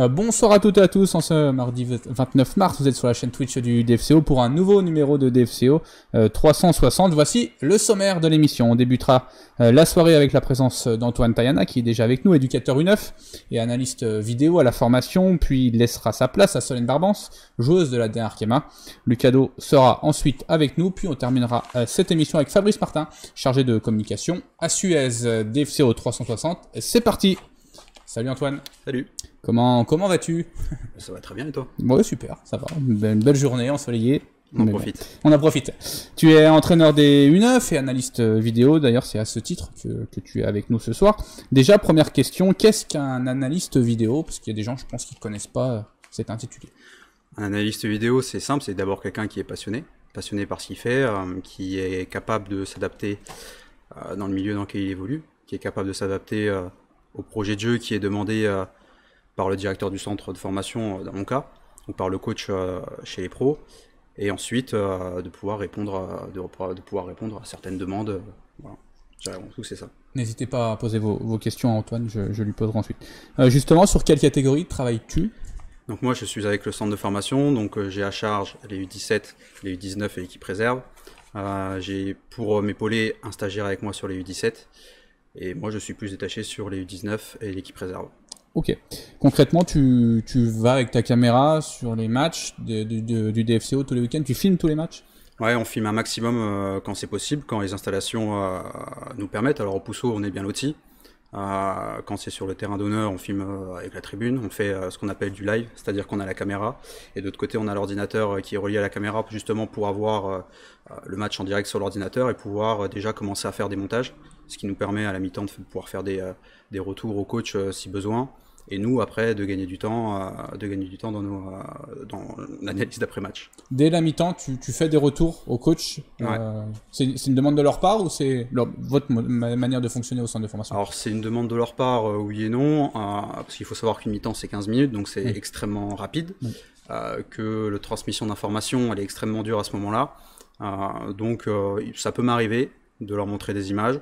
Euh, bonsoir à toutes et à tous, en ce mardi 29 mars, vous êtes sur la chaîne Twitch du DFCO pour un nouveau numéro de DFCO 360. Euh, Voici le sommaire de l'émission. On débutera euh, la soirée avec la présence d'Antoine Tayana, qui est déjà avec nous, éducateur U9 et analyste vidéo à la formation, puis il laissera sa place à Solène Barbance, joueuse de la dernière Kema. Lucado sera ensuite avec nous, puis on terminera cette émission avec Fabrice Martin, chargé de communication à Suez. DFCO 360, c'est parti Salut Antoine. Salut. Comment, comment vas-tu Ça va très bien et toi Ouais, super, ça va. Une belle journée ensoleillée. On en profite. on en profite. Tu es entraîneur des U9 et analyste vidéo. D'ailleurs, c'est à ce titre que, tu es avec nous ce soir. Déjà, première question qu'est-ce qu'un analyste vidéo Parce qu'il y a des gens, je pense, qui ne connaissent pas euh, cet intitulé. Un analyste vidéo, c'est simple c'est d'abord quelqu'un qui est passionné, passionné par ce qu'il fait, euh, qui est capable de s'adapter euh, dans le milieu dans lequel il évolue, qui est capable de s'adapter au projet de jeu qui est demandé euh, par le directeur du centre de formation, euh, dans mon cas, ou par le coach euh, chez les pros, et ensuite de, pouvoir répondre à, de, pouvoir répondre à certaines demandes. Voilà. c'est ça. N'hésitez pas à poser vos, questions à Antoine, je, lui poserai ensuite. justement, sur quelle catégorie travailles-tu donc moi, je suis avec le centre de formation, donc j'ai à charge les U17, les U19 et l'équipe réserve. j'ai pour m'épauler un stagiaire avec moi sur les U17 et moi, je suis plus détaché sur les U19 et l'équipe réserve. Ok. Concrètement, tu, vas avec ta caméra sur les matchs du DFCO tous les week-ends, tu filmes tous les matchs Ouais, on filme un maximum euh, quand c'est possible, quand les installations euh, nous permettent. Alors au Pousseau, on est bien loti. Euh, quand c'est sur le terrain d'honneur, on filme avec la tribune, on fait ce qu'on appelle du live, c'est-à-dire qu'on a la caméra et de l'autre côté on a l'ordinateur qui est relié à la caméra justement pour avoir le match en direct sur l'ordinateur et pouvoir déjà commencer à faire des montages ce qui nous permet à la mi-temps de pouvoir faire des, euh, des retours au coach euh, si besoin, et nous après de gagner du temps, euh, de gagner du temps dans, nos, dans l'analyse d'après-match. Dès la mi-temps, tu, tu, fais des retours au coach. c'est une demande de leur part ou c'est votre manière de fonctionner au centre de formation Alors c'est une demande de leur part oui et non, parce qu'il faut savoir qu'une mi-temps c'est 15 minutes, donc c'est extrêmement rapide, que la transmission d'informations elle est extrêmement dure à ce moment-là. donc ça peut m'arriver de leur montrer des images.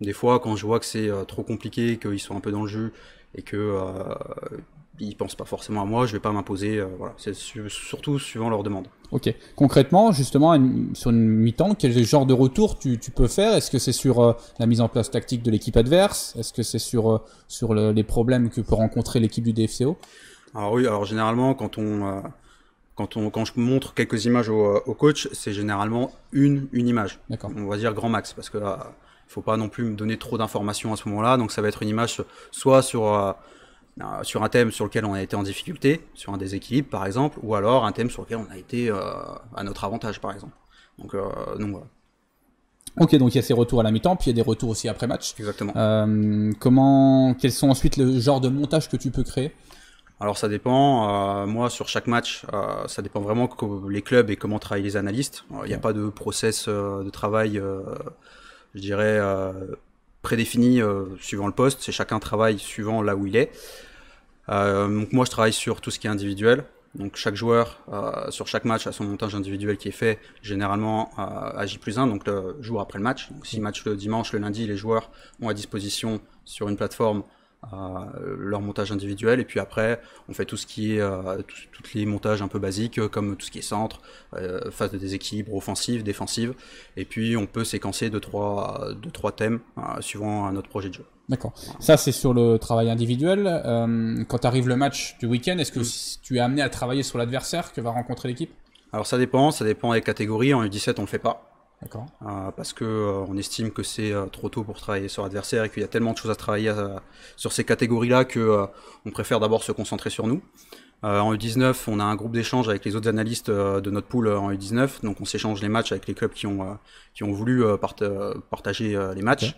Des fois, quand je vois que c'est euh, trop compliqué, qu'ils sont un peu dans le jeu et que euh, ils pensent pas forcément à moi, je vais pas m'imposer. Euh, voilà, c'est surtout suivant leur demande. Ok. Concrètement, justement, sur une mi-temps, quel genre de retour tu, peux faire Est-ce que c'est sur euh, la mise en place tactique de l'équipe adverse Est-ce que c'est sur sur les problèmes que peut rencontrer l'équipe du DFCO Alors oui, alors généralement quand on quand, on, quand je montre quelques images au, coach, c'est généralement une, une image. On va dire grand max, parce que là, faut pas non plus me donner trop d'informations à ce moment-là. Donc ça va être une image soit sur, euh, euh, sur un thème sur lequel on a été en difficulté, sur un déséquilibre par exemple, ou alors un thème sur lequel on a été euh, à notre avantage par exemple. Donc, Ok, donc il y a ces retours à la mi-temps, puis il y a des retours aussi après match. Exactement. comment, quels sont ensuite le genre de montage que tu peux créer alors ça dépend. moi, sur chaque match, ça dépend vraiment que les clubs et comment travaillent les analystes. Il n'y a pas de process de travail je dirais, euh, euh, suivant le poste. C'est chacun travaille suivant là où il est. Euh, donc moi, je travaille sur tout ce qui est individuel. Donc chaque joueur, euh, sur chaque match, a son montage individuel qui est fait généralement à J plus 1, donc le jour après le match. Donc si mm. match le dimanche, le lundi, les joueurs ont à disposition sur une plateforme euh, leur montage individuel et puis après on fait tout ce qui est euh, tous toutes les montages un peu basiques euh, comme tout ce qui est centre, phase de déséquilibre offensive, défensive et puis on peut séquencer deux trois trois thèmes suivant notre projet de jeu. D'accord. Ça, c'est sur le travail individuel. quand arrive le match du week-end, est-ce que mm. tu es amené à travailler sur l'adversaire que va rencontrer l'équipe Alors, ça dépend. Ça dépend des catégories. En U17, on le fait pas. D'accord. Euh, parce que euh, on estime que c'est euh, trop tôt pour travailler sur l'adversaire et qu'il y a tellement de choses à travailler sur ces catégories-là que on préfère d'abord se concentrer sur nous. en U19, on a un groupe d'échange avec les autres analystes de notre pool en U19. Donc on s'échange les matchs avec les clubs qui ont, qui ont voulu partager les matchs.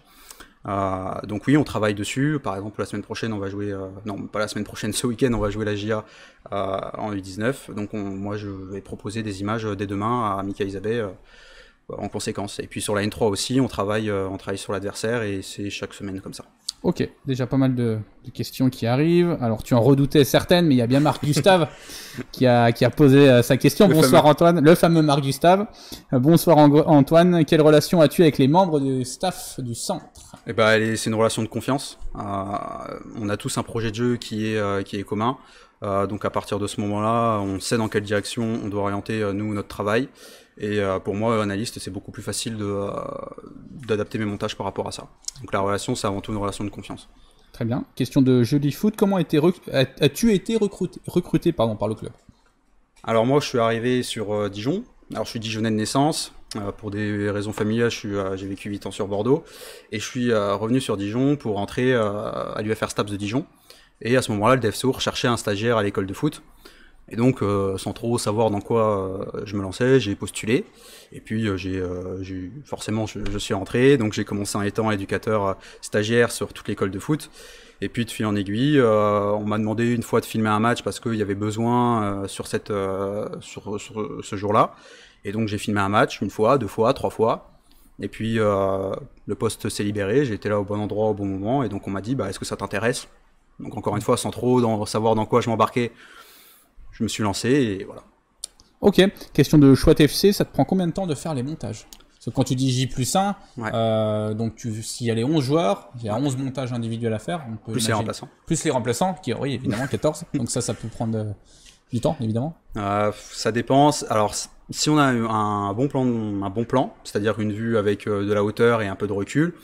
donc oui, on travaille dessus. Par exemple, la semaine prochaine, on va jouer... non, pas la semaine prochaine, ce week-end, on va jouer la GIA en U19. Donc moi, je vais proposer des images dès demain à Mika Isabelle en conséquence. Et puis sur la N3 aussi, on travaille, euh, on travaille sur l'adversaire et c'est chaque semaine comme ça. Ok, déjà pas mal de, questions qui arrivent. Alors tu en redoutais certaines, mais il y a bien Marc Gustave qui, a, qui a posé euh, sa question. bonsoir Antoine, le fameux Marc Gustave. Euh, bonsoir Antoine, quelle relation as-tu avec les membres du staff du centre Eh ben, c'est une relation de confiance. on a tous un projet de jeu qui est, qui est commun. donc à partir de ce moment-là, on sait dans quelle direction on doit orienter nous notre travail. Et euh, pour moi, analyste, c'est beaucoup plus facile euh, d'adapter mes montages par rapport à ça. Donc la relation, c'est avant tout une relation de confiance. Très bien. Question de Joli Foot. Comment as-tu été recruté, recruté pardon, par le club Alors moi, je suis arrivé sur euh, Dijon. Alors je suis Dijonais de naissance. pour des raisons familiales, j'ai vécu 8 ans sur Bordeaux et je suis revenu sur Dijon pour entrer à l'UFR Staps de Dijon. Et à ce moment-là, le DevSour cherchait un stagiaire à l'école de foot. Et donc, euh, sans trop savoir dans quoi euh, je me lançais, j'ai postulé. Et puis, euh, j'ai, forcément, je, suis rentré. Donc, j'ai commencé en étant éducateur stagiaire sur toute l'école de foot. Et puis, de fil en aiguille, on m'a demandé une fois de filmer un match parce qu'il y avait besoin sur, cette, ce jour-là. Et donc, j'ai filmé un match une fois, deux fois, trois fois. Et puis, le poste s'est libéré. J'étais là au bon endroit, au bon moment. Et donc, on m'a dit, bah, est-ce que ça t'intéresse Donc, encore une fois, sans trop savoir dans quoi je m'embarquais me suis lancé et voilà. Ok, question de choix TFC, ça te prend combien de temps de faire les montages quand tu dis J plus 1, euh, donc s'il y a les 11 joueurs, il y a 11 montages individuels à faire. On peut plus les remplaçants. Plus les remplaçants, qui, oui, évidemment, 14. donc ça, ça peut prendre euh, du temps, évidemment. Euh, ça dépend. Alors, si on a un bon plan, un bon plan c'est-à-dire une vue avec euh, de la hauteur et un peu de recul,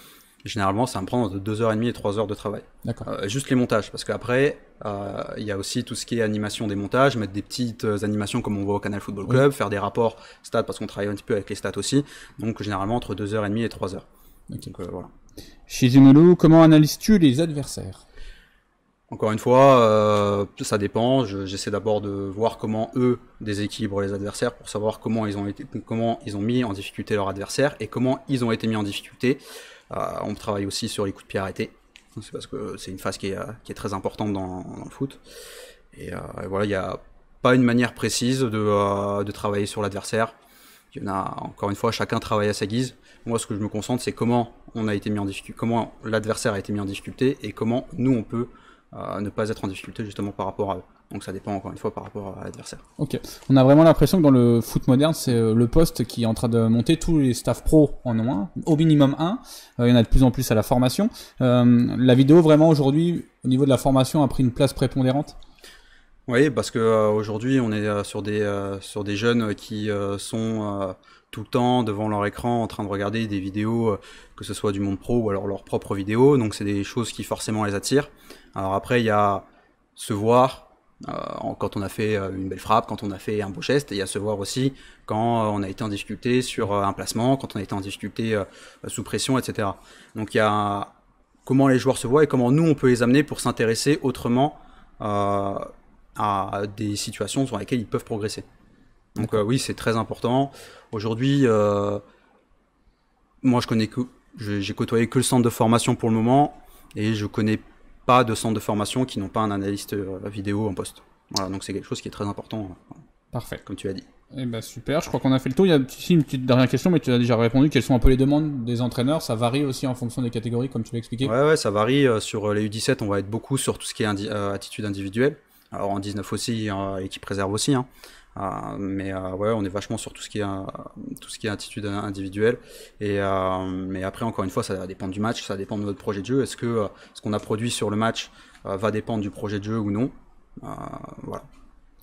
généralement, ça me prend entre 2h30 et 3 heures de travail. Euh, juste les montages, parce qu'après, euh, il y a aussi tout ce qui est animation des montages, mettre des petites euh, animations comme on voit au Canal Football Club, faire des rapports stats, parce qu'on travaille un petit peu avec les stats aussi. Donc, généralement, entre 2h30 et 3 heures. Donc, voilà. Chez Zimolo, comment analyses-tu les adversaires encore une fois, ça dépend. J'essaie d'abord de voir comment eux déséquilibrent les adversaires pour savoir comment ils ont été, comment ils ont mis en difficulté leur adversaire et comment ils ont été mis en difficulté. Euh, on travaille aussi sur les coups de pied arrêtés. C'est parce que c'est une phase qui est, euh, très importante dans, le foot. Et, euh, voilà, il n'y a pas une manière précise de, de travailler sur l'adversaire. Il y en a, encore une fois, chacun travaille à sa guise. Moi, ce que je me concentre, c'est comment on a été mis en difficulté, comment l'adversaire a été mis en difficulté et comment nous, on peut euh, à ne pas être en difficulté justement par rapport à eux. Donc ça dépend encore une fois par rapport à l'adversaire. Ok. On a vraiment l'impression que dans le foot moderne, c'est euh, le poste qui est en train de monter. Tous les staffs pro en ont un, au minimum un. Euh, il y en a de plus en plus à la formation. la vidéo vraiment aujourd'hui, au niveau de la formation, a pris une place prépondérante. Oui, parce que aujourd'hui, on est sur des sur des jeunes qui sont tout le temps devant leur écran en train de regarder des vidéos, euh, que ce soit du monde pro ou alors leurs propres vidéos. Donc c'est des choses qui forcément les attirent. Alors après, il y a se voir euh, quand on a fait euh, une belle frappe, quand on a fait un beau geste, et il y a se voir aussi quand on a été en difficulté sur un placement, quand on a été en difficulté sous pression, etc. Donc il y a comment les joueurs se voient et comment nous on peut les amener pour s'intéresser autrement à des situations sur lesquelles ils peuvent progresser. Donc euh, oui, c'est très important. Aujourd'hui, euh, moi je connais que j'ai côtoyé que le centre de formation pour le moment et je connais pas de centre de formation qui n'ont pas un analyste euh, vidéo en poste. Voilà, donc c'est quelque chose qui est très important. Hein. Parfait. Comme tu as dit. Eh ben super, je crois qu'on a fait le tour. Il y a ici une petite dernière question, mais tu as déjà répondu. Quelles sont un peu les demandes des entraîneurs Ça varie aussi en fonction des catégories, comme tu l'as expliqué. Ouais, ouais, ça varie. Sur les U17, on va être beaucoup sur tout ce qui est attitude individuelle. Alors en 19 aussi, et qui préserve aussi. Hein. Euh, mais euh, ouais, on est vachement sur tout ce qui est, euh, tout ce qui est attitude individuelle. Et, mais après, encore une fois, ça dépend du match, ça dépend de notre projet de jeu. Est-ce que ce qu'on a produit sur le match va dépendre du projet de jeu ou non Voilà.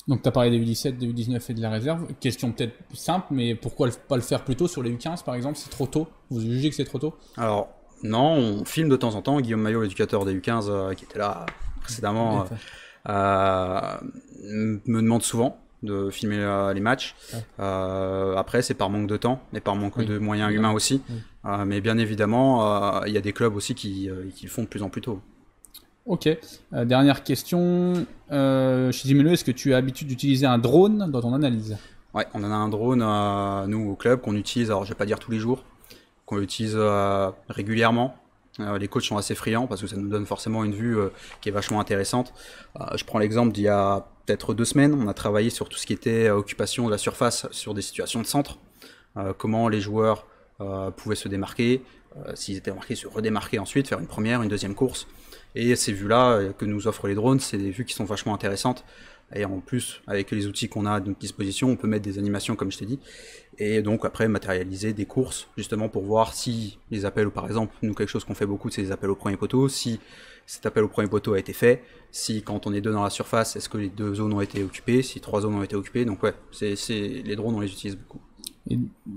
Donc tu as parlé des U17, des U19 et de la réserve. Question peut-être simple, mais pourquoi pas le faire plus tôt sur les U15 par exemple C'est trop tôt Vous jugez que c'est trop tôt Alors non, on filme de temps en temps. Guillaume Maillot, l'éducateur des U15 qui était là précédemment, me demande souvent de filmer euh, les matchs. Euh, après, c'est par manque de temps et par manque de moyens humains aussi. Euh, mais bien évidemment, il y a des clubs aussi qui, qui, le font de plus en plus tôt. Ok. dernière question. chez Dimelo, est-ce que tu as l'habitude d'utiliser un drone dans ton analyse Ouais, on en a un drone, nous, au club, qu'on utilise, alors je vais pas dire tous les jours, qu'on utilise régulièrement. les coachs sont assez friands parce que ça nous donne forcément une vue qui est vachement intéressante. je prends l'exemple d'il y a peut-être deux semaines, on a travaillé sur tout ce qui était euh, occupation de la surface sur des situations de centre, euh, comment les joueurs euh, pouvaient se démarquer, s'ils étaient marqués, se redémarquer ensuite, faire une première, une deuxième course. Et ces vues-là que nous offrent les drones, c'est des vues qui sont vachement intéressantes et en plus, avec les outils qu'on a à notre disposition, on peut mettre des animations, comme je t'ai dit, et donc après matérialiser des courses, justement pour voir si les appels, ou par exemple, nous, quelque chose qu'on fait beaucoup, c'est les appels au premier poteau, si cet appel au premier poteau a été fait, si quand on est deux dans la surface, est-ce que les deux zones ont été occupées, si trois zones ont été occupées, donc ouais, c'est, les drones, on les utilise beaucoup.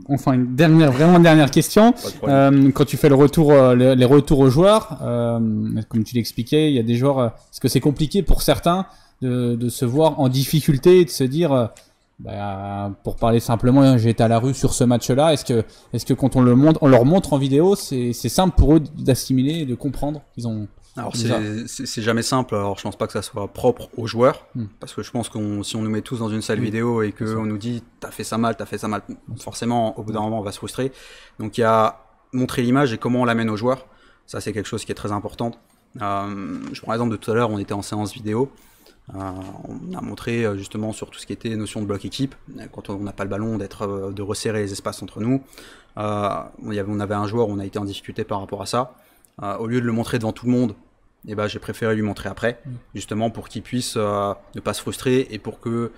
enfin, une dernière, vraiment dernière question. Euh, quand tu fais le retour, euh, les, retours aux joueurs, euh, comme tu l'expliquais, il y a des joueurs. Est-ce que c'est compliqué pour certains de, se voir en difficulté et de se dire, euh, bah, pour parler simplement, hein, j'étais à la rue sur ce match-là. Est-ce que, est-ce que quand on, le montre, on leur montre en vidéo, c'est, simple pour eux d'assimiler et de comprendre qu'ils ont. Alors c'est, jamais simple. Alors je pense pas que ça soit propre aux joueurs, hmm. parce que je pense que si on nous met tous dans une salle hmm. vidéo et que on nous dit t'as fait ça mal, t'as fait ça mal, hmm. forcément au bout d'un moment on va se frustrer. Donc il y a montrer l'image et comment on l'amène aux joueurs. Ça c'est quelque chose qui est très important. Euh, je prends l'exemple de tout à l'heure, on était en séance vidéo. Euh, on a montré euh, justement sur tout ce qui était notion de bloc équipe, euh, quand on n'a pas le ballon, d'être, de resserrer les espaces entre nous. on avait un joueur, on a été en difficulté par rapport à ça. au lieu de le montrer devant tout le monde, eh ben, j'ai préféré lui montrer après, mm. justement pour qu'il puisse ne pas se frustrer et pour que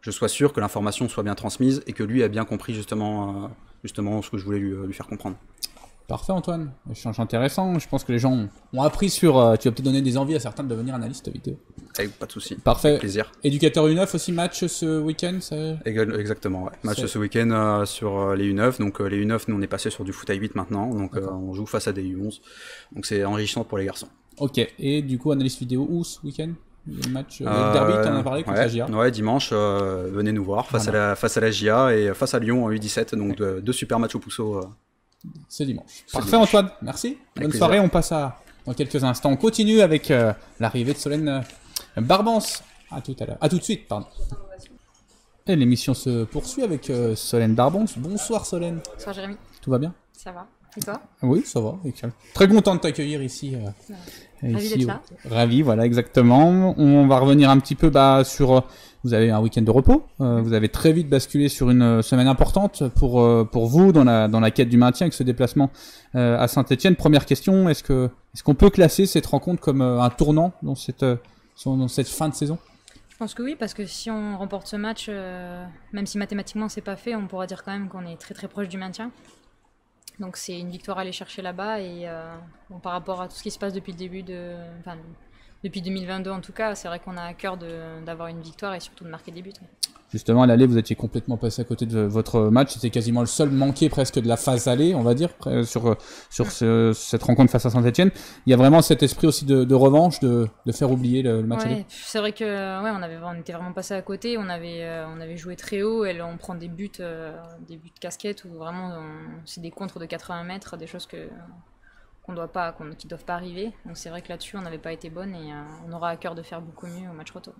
je sois sûr que l'information soit bien transmise et que lui a bien compris justement, justement ce que je voulais lui faire comprendre. Parfait Antoine, échange intéressant, je pense que les gens ont, appris sur... Euh, tu as peut-être donner des envies à certains de devenir analystes vidéo. Eh, pas de soucis, Parfait. plaisir. Éducateur U9 aussi, match ce week-end ça... Exactement, match ce week-end euh, sur euh, les U9. Donc les U9, nous on est passé sur du foot à 8 maintenant, donc on joue face à des U11. Donc c'est enrichissant pour les garçons. Ok, et du coup analyste vidéo où ce week-end le match derby, t'en as parlé contre la Ouais, dimanche, venez nous voir face, à la, face à et face à Lyon en U17. Donc deux, super matchs au pousseau ce dimanche. Parfait Antoine, merci. Bonne soirée, on passe à dans quelques instants. On continue avec euh, l'arrivée de Solène euh, Barbance. À tout à l'heure. À tout de suite, pardon. Et l'émission se poursuit avec euh, Solène Barbance. Bonsoir Solène. Bonsoir Jérémy. Tout va bien Ça va. Et toi Oui, ça va. Très content de t'accueillir ici Ravi d'être là. Ravi, voilà, exactement. On va revenir un petit peu bah, sur. Vous avez un week-end de repos. Euh, vous avez très vite basculé sur une euh, semaine importante pour, euh, pour vous dans la, dans la quête du maintien avec ce déplacement à Saint-Etienne. Première question est-ce qu'on est peut classer cette rencontre comme un tournant dans cette, dans cette fin de saison je pense que oui, parce que si on remporte ce match, même si mathématiquement c'est pas fait, on pourra dire quand même qu'on est très très proche du maintien. Donc c'est une victoire à aller chercher là-bas et euh, par rapport à tout ce qui se passe depuis le début de, depuis 2022 en tout cas, c'est vrai qu'on a à cœur d'avoir une victoire et surtout de marquer des buts. Justement, à l'aller, vous étiez complètement passé à côté de votre match. C'était quasiment le seul manqué presque de la phase aller, on va dire, sur, cette rencontre face à Saint-Etienne. Il y a vraiment cet esprit aussi de, revanche, de, faire oublier le, match C'est vrai que on, avait, était vraiment passé à côté. On avait, euh, on avait joué très haut et on prend des buts, euh, des buts de casquette ou vraiment c'est des contres de 80 mètres, des choses que qu'on doit pas, qu'on, doivent pas arriver. Donc c'est vrai que là-dessus, on n'avait pas été bonne et euh, on aura à cœur de faire beaucoup mieux au match retour.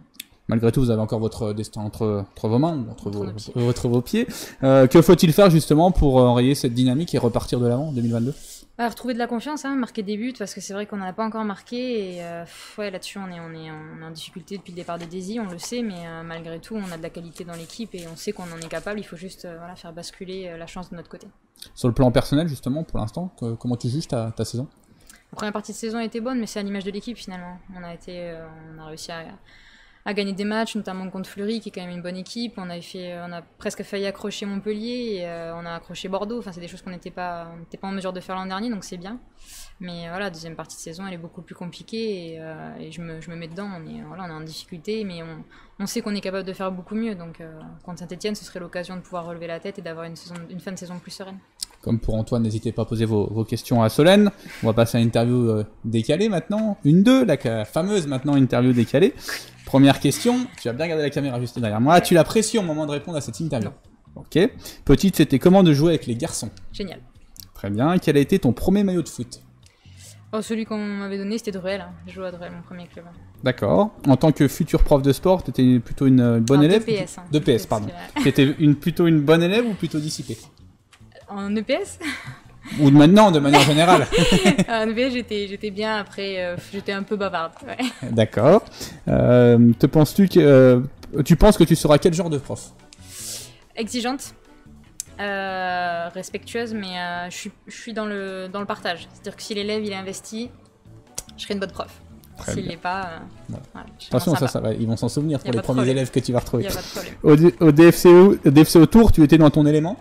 Malgré tout, vous avez encore votre destin entre, vos mains, entre, vos, pieds. Euh, que faut-il faire justement pour enrayer cette dynamique et repartir de l'avant en 2022 retrouver de la confiance, hein, marquer des buts, parce que c'est vrai qu'on n'en a pas encore marqué. Et euh, là-dessus, on est, on, est, en difficulté depuis le départ de Daisy, on le sait, mais euh, malgré tout, on a de la qualité dans l'équipe et on sait qu'on en est capable. Il faut juste euh, voilà, faire basculer la chance de notre côté. Sur le plan personnel, justement, pour l'instant, comment tu juges ta, ta saison La première partie de saison était bonne, mais c'est à l'image de l'équipe finalement. On a, été, on a réussi à, à gagner des matchs, notamment contre Fleury, qui est quand même une bonne équipe. On, avait fait, on a presque failli accrocher Montpellier, euh, on a accroché Bordeaux. Enfin, c'est des choses qu'on n'était pas, pas en mesure de faire l'an dernier, donc c'est bien. Mais voilà, deuxième partie de saison, elle est beaucoup plus compliquée, et, euh, je, me, je, me, mets dedans. On est, voilà, on en difficulté, mais on, sait qu'on est capable de faire beaucoup mieux. Donc, euh, contre Saint-Etienne, ce serait l'occasion de pouvoir relever la tête et d'avoir une fin de saison plus sereine. Comme pour Antoine, n'hésitez pas à poser vos, questions à Solène. On va passer à l'interview interview euh, décalée maintenant. Une, deux, la, fameuse maintenant interview décalée. Première question, tu as bien regardé la caméra juste derrière moi. As-tu la pression au moment de répondre à cette interview Ok. Petite, c'était comment de jouer avec les garçons Génial. Très bien. Quel a été ton premier maillot de foot Oh, celui qu'on m'avait donné, c'était de hein. Je jouais à Druel, mon premier club. D'accord. En tant que futur prof de sport, tu étais plutôt une euh, bonne ah, élève hein. De PS, PS, pardon. Tu étais une, plutôt une bonne élève ou plutôt dissipée en EPS Ou de maintenant, de manière générale. en EPS, j'étais, bien. Après, euh, j'étais un peu bavarde. D'accord. Euh, penses-tu que euh, tu penses que tu seras quel genre de prof Exigeante, respectueuse, mais je suis, dans le dans le partage. C'est-à-dire que si l'élève il est investi, je serai une bonne prof. S'il n'est pas. Euh, Attention, ça, Ils vont s'en souvenir pour les premiers élèves que tu vas retrouver. au, au DFCO, Tour, tu étais dans ton élément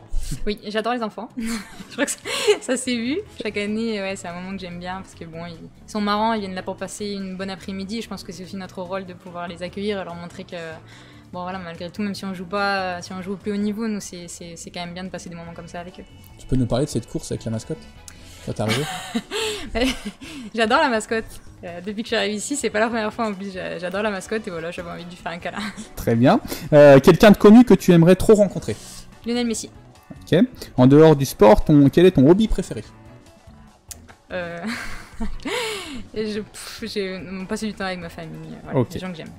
Oui, j'adore les enfants. je crois que ça, c'est s'est vu. Chaque année, c'est un moment que j'aime bien parce que bon, ils, sont marrants, ils viennent là pour passer une bonne après-midi. Je pense que c'est aussi notre rôle de pouvoir les accueillir et leur montrer que. Bon voilà, malgré tout, même si on joue pas, euh, si on joue au plus haut niveau, nous c'est quand même bien de passer des moments comme ça avec eux. Tu peux nous parler de cette course avec la mascotte ça t'es arrivé J'adore la mascotte. Euh, depuis que j'arrive ici, c'est pas la première fois en plus. J'adore la mascotte et voilà, j'avais envie de lui faire un câlin. Très bien. Euh, quelqu'un de connu que tu aimerais trop rencontrer Lionel Messi. Ok. En dehors du sport, quel est ton hobby préféré euh... je, passe du temps avec ma famille, euh, voilà, gens que j'aime.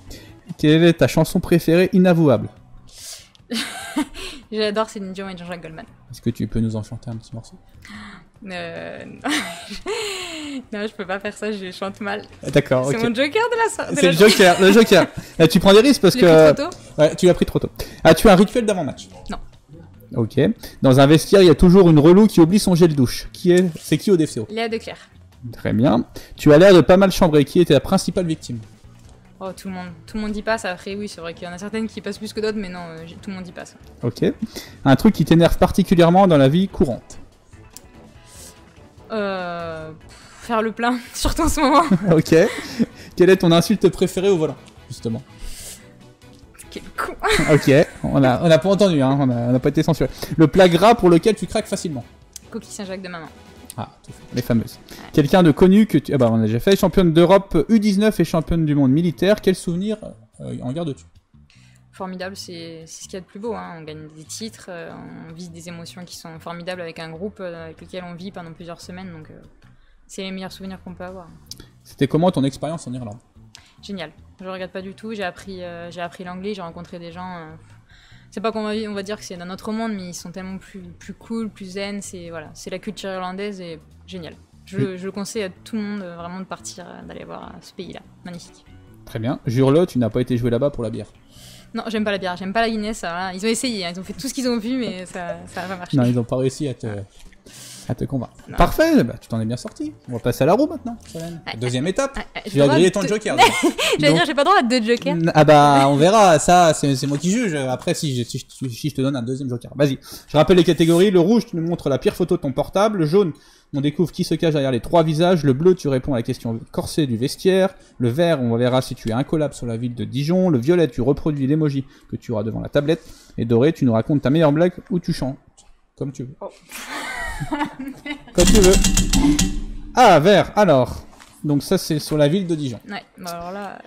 Quelle est ta chanson préférée inavouable J'adore Céline Dion et Jean-Jacques Goldman. Est-ce que tu peux nous en chanter un petit morceau Euh... non, je peux pas faire ça, je chante mal. Ah, d'accord. C'est mon joker de la soirée. C'est le joker, le joker. Ah, tu prends des risques parce que. tu l'as pris trop tôt. As-tu ah, un rituel d'avant-match Non. Ok. Dans un vestiaire, il y a toujours une relou qui oublie son gel douche. Qui est C'est qui au défaut Léa Claire. Très bien. Tu as l'air de pas mal chambrer. Qui était la principale victime Oh, tout le monde. Tout le monde y passe. Après, oui, c'est vrai qu'il y en a certaines qui passent plus que d'autres, mais non, euh, tout le monde y passe. Ok. Un truc qui t'énerve particulièrement dans la vie courante euh, Faire le plein, surtout en ce moment. ok. Quelle est ton insulte préférée au volant, justement Quel con Ok, on on a pas entendu, hein. on a pas été censuré. Le plat gras pour lequel tu craques facilement Coquille Saint-Jacques de maman. Ah, tout les fameuses. Quelqu'un de connu que tu... Ah bah on a déjà fait, championne d'Europe U19 et championne du monde militaire, quel souvenir euh, en gardes-tu formidable, c'est ce qu'il y a de plus beau. Hein. On gagne des titres, euh, on vise des émotions qui sont formidables avec un groupe euh, avec lequel on vit pendant plusieurs semaines. Donc, euh, c'est les meilleurs souvenirs qu'on peut avoir. C'était comment ton expérience en Irlande Génial. Je regrette pas du tout. J'ai appris, j'ai appris l'anglais, j'ai rencontré des gens. c'est pas qu'on va, on va dire que c'est d'un autre monde, mais ils sont tellement plus, plus cool, plus zen. C'est voilà, c'est la culture irlandaise et génial. Je, je, le conseille à tout le monde vraiment de partir, d'aller voir ce pays-là. Magnifique. Très bien. Jure-le, tu n'as pas été joué là-bas pour la bière. Non, j'aime pas la bière, j'aime pas la Guinness. Ils ont essayé, hein, ils ont fait tout ce qu'ils ont vu, mais ça ça pas marché. Non, ils ont pas réussi à te, à Parfait, bah, tu t'en es bien sorti. On va passer à la roue maintenant, Deuxième étape. tu vas ton joker. joker. J'allais dire, j'ai pas droit à deux jokers. Ah bah, on verra, ça, c'est moi qui juge. Après, si, si je te donne un deuxième joker. Vas-y, je rappelle les catégories. Le rouge, tu nous montres la pire photo de ton portable. Le jaune, on découvre qui se cache derrière les trois visages. Le bleu, tu réponds à la question corsée du vestiaire. Le vert, on verra si tu es un sur la ville de Dijon. Le violet, tu reproduis l'emoji que tu auras devant la tablette. Et doré, tu nous racontes ta meilleure blague ou tu chantes. Comme tu veux. Oh. Comme tu veux. Ah, vert, alors. Donc ça, c'est sur la ville de Dijon. Ouais, bah alors là...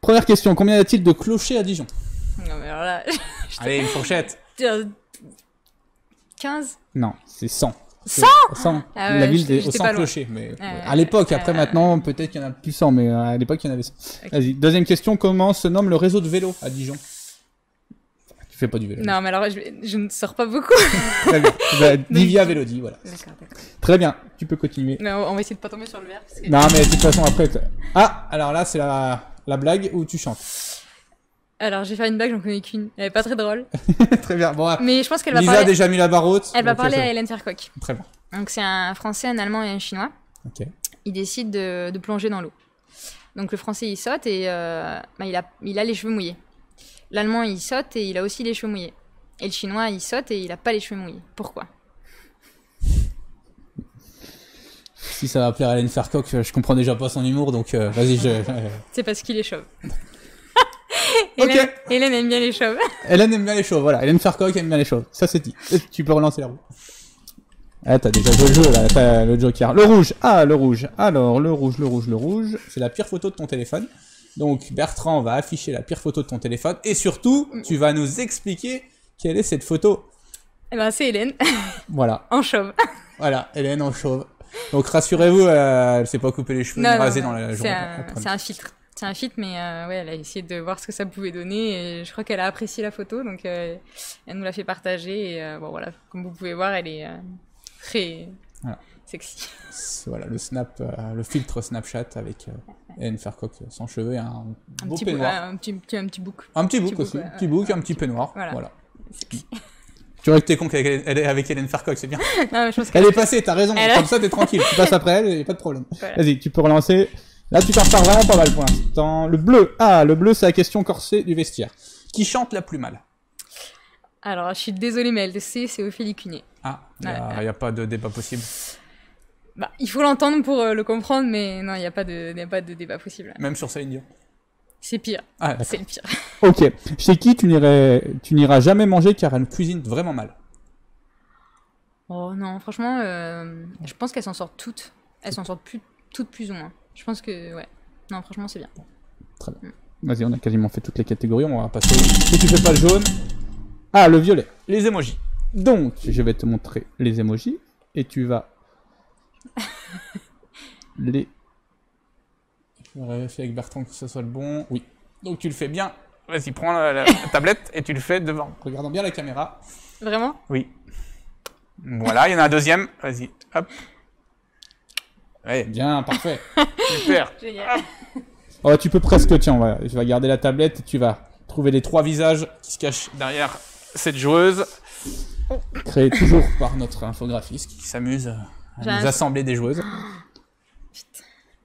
Première question, combien y a-t-il de clochers à Dijon Non mais alors là... Allez, une fourchette 15 Non, c'est 100. 100, ah La ville était au 100 clochers. Mais, ah à l'époque, après euh, maintenant, peut-être qu'il y en a plus 100, mais euh, à l'époque, il y en avait 100. Vas-y, deuxième question comment se nomme le réseau de vélo à Dijon Tu fais pas du vélo. Non, mais alors, je, ne sors pas beaucoup. Très bien. Bah, Divia Vélodie, voilà. Très bien, tu peux continuer. on va essayer de pas tomber sur le verre. Non, mais de toute façon, après. Ah, alors là, c'est la, la blague où tu chantes. Alors, je vais une blague, j'en connais qu'une. Elle est pas très drôle. très bien. mais je pense qu'elle va Lisa a déjà mis la barre haute. Elle va parler à Hélène Faircock. Très bien. Donc, c'est un Français, un Allemand et un Chinois. Ok. Ils décident de, plonger dans l'eau. Donc, le Français, il saute et euh, bah, il, a, les cheveux mouillés. L'Allemand, il saute et il a aussi les cheveux mouillés. Et le Chinois, il saute et il a pas les cheveux mouillés. Pourquoi Si ça va plaire à Hélène Faircock, euh, je comprends déjà pas son humour, donc euh, vas-y, je... c'est parce qu'il est chauve. Hélène, aime bien les chauves. Hélène aime bien les chauves, voilà. Hélène Sarkozy aime bien les chauves. Ça, c'est dit. Tu peux relancer la roue. Ah, t'as déjà deux là, le joker. Le rouge, ah, le rouge. Alors, le rouge, le rouge, le rouge. C'est la pire photo de ton téléphone. Donc, Bertrand va afficher la pire photo de ton téléphone. Et surtout, mm. tu vas nous expliquer quelle est cette photo. Eh ben, c'est Hélène. Voilà. en chauve. Voilà, Hélène en chauve. Donc, rassurez-vous, euh, elle, ne s'est pas coupée les cheveux, rasée dans la C'est un filtre c'est un fit mais euh, ouais, elle a essayé de voir ce que ça pouvait donner. Et je crois qu'elle a apprécié la photo, donc euh, elle nous l'a fait partager. Et euh, bon, voilà, comme vous pouvez voir, elle est très sexy. Voilà, le snap, le filtre Snapchat avec Hélène Faircock sans cheveux et un, beau petit peignoir. Bou, un, petit, un petit bouc. Un petit bouc aussi. Un petit bouc, un petit peignoir. Voilà. voilà. Mm. Tu vois que t'es con avec Hélène Farcock, c'est bien. elle est passée, t'as raison. Comme ça, t'es tranquille. Tu passes après elle, et pas de problème. Vas-y, tu peux relancer. Là, tu pars vraiment pas mal pour l'instant. Le bleu. Ah, le bleu, c'est la question corsée du vestiaire. Qui chante la plus mal Alors, je suis désolée, mais LDC, c'est Ophélie Cuné. Ah, il ah, n'y ah. a, pas de débat possible. Bah, il faut l'entendre pour euh, le comprendre, mais non, il n'y a, pas de, a pas de débat possible. Même sur Céline Dion C'est pire. Ah, c'est le pire. ok. Chez qui tu n'iras jamais manger car elle cuisine vraiment mal Oh non, franchement, euh, je pense qu'elle s'en sort toutes. Elle s'en sort plus, toutes plus ou moins. Je pense que, ouais. Non, franchement, c'est bien. Très mm. bien. Vas-y, on a quasiment fait toutes les catégories. On va passer. Si tu fais pas le jaune. Ah, le violet. Les emojis. Donc, je vais te montrer les emojis et tu vas les. Je vais vérifier avec Bertrand que ce soit le bon. Oui. Donc tu le fais bien. Vas-y, prends la, la tablette et tu le fais devant. Regardons bien la caméra. Vraiment Oui. Voilà, il y en a un deuxième. Vas-y, hop. Ouais. Bien, parfait. Super. Génial. Oh, tu peux presque, tiens, tu vas garder la tablette et tu vas trouver les trois visages qui se cachent derrière cette joueuse, créée toujours par notre infographiste qui s'amuse euh, à nous assembler des joueuses. Putain.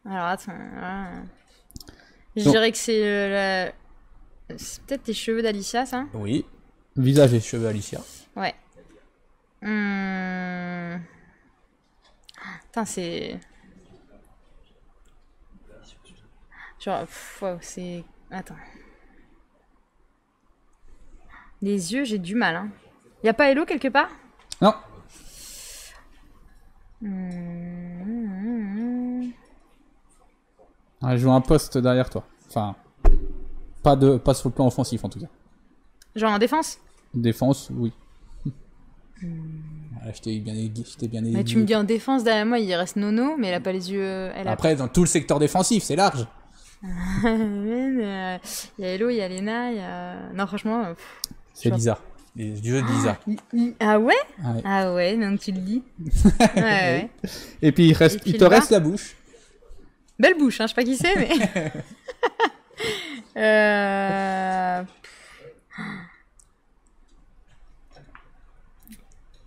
Alors attends. Ah. Je dirais que c'est euh, C'est peut-être les cheveux d'Alicia, ça Oui, visage et cheveux d'Alicia. Ouais. Hum... Ah, putain, c'est. Genre, c'est... Attends. Les yeux, j'ai du mal. Hein. Y a pas Hello quelque part Non. Elle hmm. joue un poste derrière toi. Enfin, pas, de, pas sur le plan offensif en tout cas. Genre en défense Défense, oui. Hmm. je t'ai bien, bien tu me dis en défense derrière moi, il reste Nono, mais elle a pas les yeux. Après, dans tout le secteur défensif, c'est large il euh, y a Hello, il y a Lena, il y a. Non, franchement. Euh, c'est Lisa. du jeu de Lisa. Ah, ah ouais, Ah ouais, donc tu le dis. Et puis il, reste, il te reste la bouche. Belle bouche, hein, je sais pas qui c'est, mais. euh...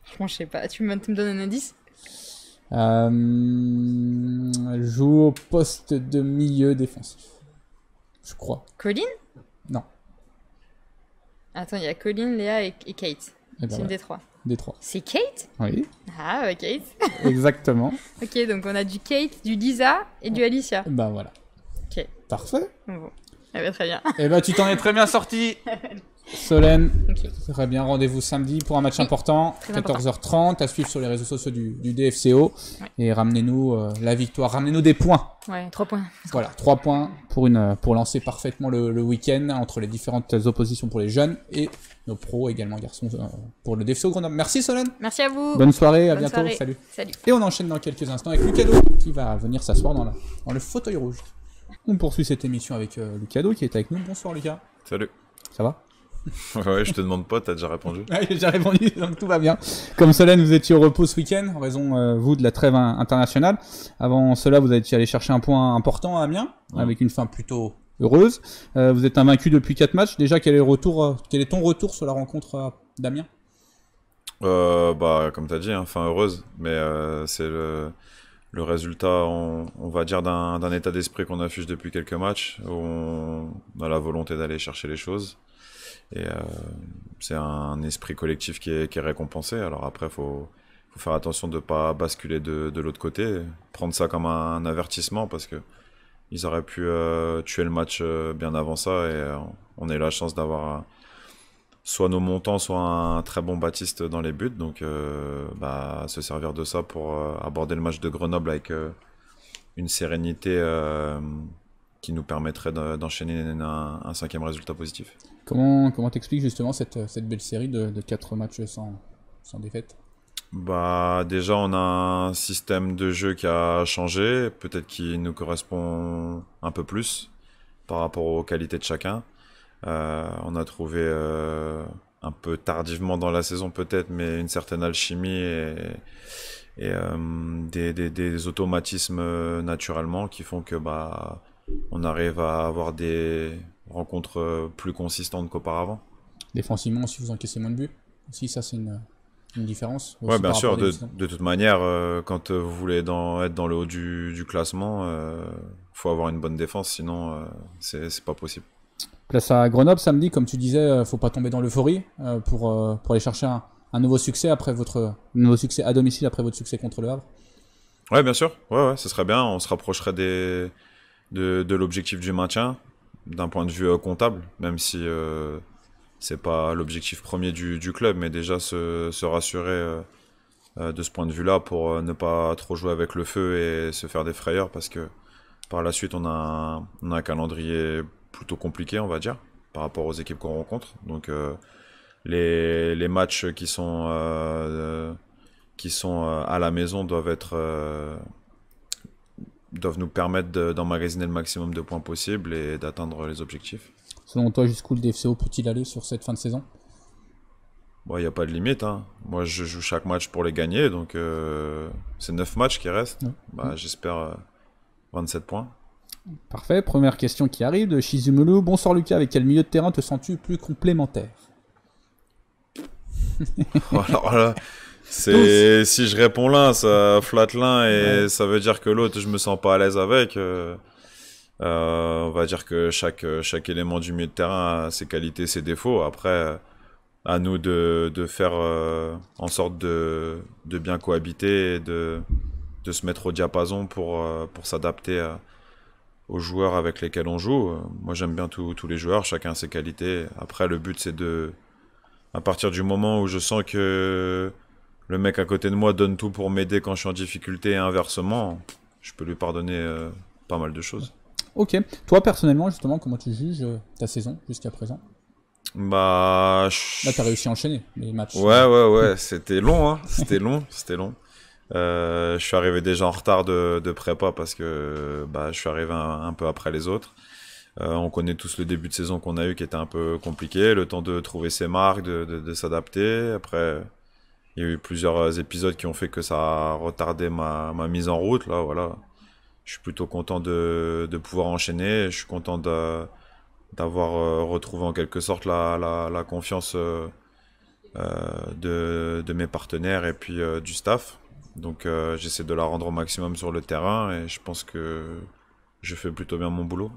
Franchement, je sais pas. tu me donnes un indice euh, joue au poste de milieu défensif. Je crois. Colin Non. Attends, il y a Colin, Léa et, Kate. Eh ben c'est une des trois. Des C'est Kate Oui. Ah, ouais, Kate. Exactement. ok, donc on a du Kate, du Lisa et du Alicia. Bah voilà. Ok. Parfait. Bon. Eh ben, très bien. Eh ben, tu t'en es très bien sorti. Solène, très bien. Rendez-vous samedi pour un match important, 14h30, à suivre sur les réseaux sociaux du, DFCO. Et ramenez-nous euh, la victoire, ramenez-nous des points. Ouais, 3 points. Voilà, trois points pour, une, pour lancer parfaitement le, week-end entre les différentes oppositions pour les jeunes et nos pros également, garçons, euh, pour le DFCO Grenoble. Merci Solène. Merci à vous. Bonne soirée, à bientôt. Salut. Et on enchaîne dans quelques instants avec Lucado qui va venir s'asseoir dans, dans le fauteuil rouge. On poursuit cette émission avec euh, Lucado qui est avec nous. Bonsoir Lucas. Salut. Ça va ouais, je te demande pas, t'as déjà répondu. ouais, j'ai déjà répondu, donc tout va bien. Comme Solène, vous étiez au repos ce week-end, en raison, euh, vous, de la trêve internationale. Avant cela, vous étiez allé chercher un point important à Amiens, avec une fin plutôt heureuse. Euh, vous êtes invaincu depuis 4 matchs. Déjà, quel est, retour, euh, quel est ton retour sur la rencontre d'Amiens bah, Comme tu as dit, hein, fin heureuse, mais c'est le résultat, on, on va dire, d'un état d'esprit qu'on affiche depuis quelques matchs, où on a la volonté d'aller chercher les choses. Et euh, c'est un esprit collectif qui est, récompensé. Alors après, faut, faut faire attention de ne pas basculer de, l'autre côté, prendre ça comme un avertissement parce qu'ils auraient pu euh, tuer le match euh, bien avant ça et on a eu la chance d'avoir soit nos montants, soit un très bon Baptiste dans les buts. Donc bah, se servir de ça pour aborder le match de Grenoble avec une sérénité qui nous permettrait d'enchaîner un, cinquième résultat positif. Comment comment t'expliques justement cette, cette, belle série de, de 4 matchs sans, sans défaite bah déjà on a un système de jeu qui a changé, peut-être qui nous correspond un peu plus par rapport aux qualités de chacun. Euh, on a trouvé euh, un peu tardivement dans la saison peut-être, mais une certaine alchimie et, et euh, des, des, des, automatismes naturellement qui font que bah on arrive à avoir des rencontres euh, plus consistantes qu'auparavant. Défensivement, si vous encaissez moins de buts, si ça c'est une, différence. Oui, bien sûr. De, toute manière, euh, quand euh, vous voulez être dans le haut du, classement, il faut avoir une bonne défense, sinon ce c'est pas possible. Place à Grenoble samedi, comme tu disais, faut pas tomber dans l'euphorie pour, pour aller chercher un, nouveau succès après votre nouveau succès à domicile après votre succès contre le Havre. Ouais, bien sûr. Ouais, ouais, ce serait bien. On se rapprocherait des de, l'objectif du maintien d'un point de vue euh, comptable, même si euh, c'est pas l'objectif premier du, club, mais déjà se, rassurer euh, de ce point de vue-là pour ne pas trop jouer avec le feu et se faire des frayeurs, parce que par la suite on a un, calendrier plutôt compliqué, on va dire, par rapport aux équipes qu'on rencontre. Donc les, matchs qui sont qui sont à la maison doivent être doivent nous permettre d'emmagasiner le maximum de points possible et d'atteindre les objectifs. Selon toi, jusqu'où le DFCO peut-il aller sur cette fin de saison Il n'y a pas de limite. Hein. Moi, je joue chaque match pour les gagner, donc euh, c'est 9 matchs qui restent. Bah, J'espère 27 euh, points. Parfait. Première question qui arrive de Shizumulu. Bonsoir Lucas, avec quel milieu de terrain te sens-tu plus complémentaire oh, Alors là, c'est si je réponds l'un, ça flatte l'un et ça veut dire que l'autre, je me sens pas à l'aise avec. Euh, euh, on va dire que chaque euh, chaque élément du milieu de terrain a ses qualités, ses défauts. Après, à nous de, de faire en sorte de, de bien cohabiter et de, de se mettre au diapason pour pour s'adapter aux joueurs avec lesquels on joue. Moi, j'aime bien tous les joueurs, chacun ses qualités. Après, le but c'est de à partir du moment où je sens que le mec à côté de moi donne tout pour m'aider quand je suis en difficulté et inversement, je peux lui pardonner euh, pas mal de choses. Ok. Toi, personnellement, justement, comment tu juges euh, ta saison jusqu'à présent Bah. Là, t'as réussi à enchaîner les matchs. Ouais, ouais, ouais. C'était long, hein. C'était long, c'était long. Euh, je suis arrivé déjà en retard de, prépa parce que bah, je suis arrivé un, peu après les autres. on connaît tous le début de saison qu'on a eu qui était un peu compliqué, le temps de trouver ses marques, de s'adapter. Après, il y a eu plusieurs euh, épisodes qui ont fait que ça a retardé ma, mise en route. Là, voilà. Je suis plutôt content de, pouvoir enchaîner. Je suis content d'avoir euh, retrouvé en quelque sorte la, confiance euh, de, mes partenaires et puis du staff. Donc j'essaie de la rendre au maximum sur le terrain et je pense que je fais plutôt bien mon boulot.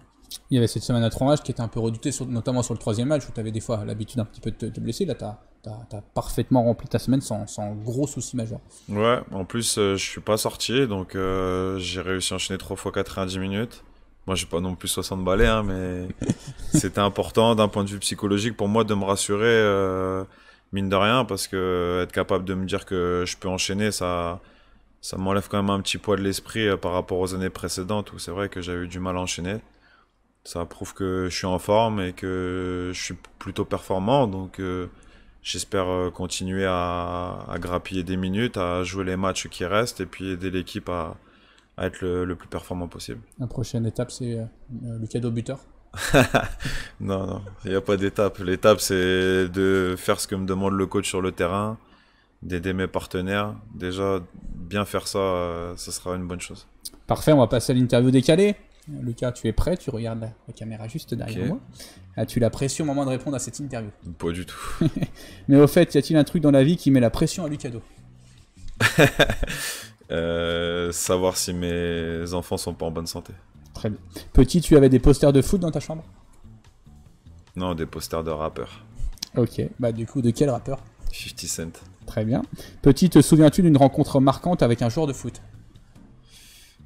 Il y avait cette semaine à 3 tournage qui était un peu redoutée, notamment sur le troisième match où tu avais des fois l'habitude un petit peu de te, blesser. Là, t'as parfaitement rempli ta semaine sans, gros souci majeur. Ouais, en plus, euh, je suis pas sorti, donc euh, j'ai réussi à enchaîner 3 fois 90 minutes. Moi, j'ai pas non plus 60 balais, hein, mais c'était important d'un point de vue psychologique pour moi de me rassurer, euh, mine de rien, parce que être capable de me dire que je peux enchaîner, ça, ça m'enlève quand même un petit poids de l'esprit par rapport aux années précédentes où c'est vrai que j'avais eu du mal à enchaîner ça prouve que je suis en forme et que je suis plutôt performant. Donc, J'espère euh, continuer à, grappiller des minutes, à jouer les matchs qui restent et puis aider l'équipe à, être le, plus performant possible. La prochaine étape, c'est euh, le cadeau buteur Non, non, il n'y a pas d'étape. L'étape, c'est de faire ce que me demande le coach sur le terrain, d'aider mes partenaires. Déjà, bien faire ça, euh, ce sera une bonne chose. Parfait, on va passer à l'interview décalée. Lucas, tu es prêt Tu regardes la, caméra juste derrière moi. As-tu ah, la pression au moment de répondre à cette interview Pas du tout. Mais au fait, y a-t-il un truc dans la vie qui met la pression à Lucado euh, Savoir si mes enfants sont pas en bonne santé. Très bien. Petit, tu avais des posters de foot dans ta chambre Non, des posters de rappeurs. Ok, bah du coup, de quel rappeur 50 Cent. Très bien. Petit, te souviens-tu d'une rencontre marquante avec un joueur de foot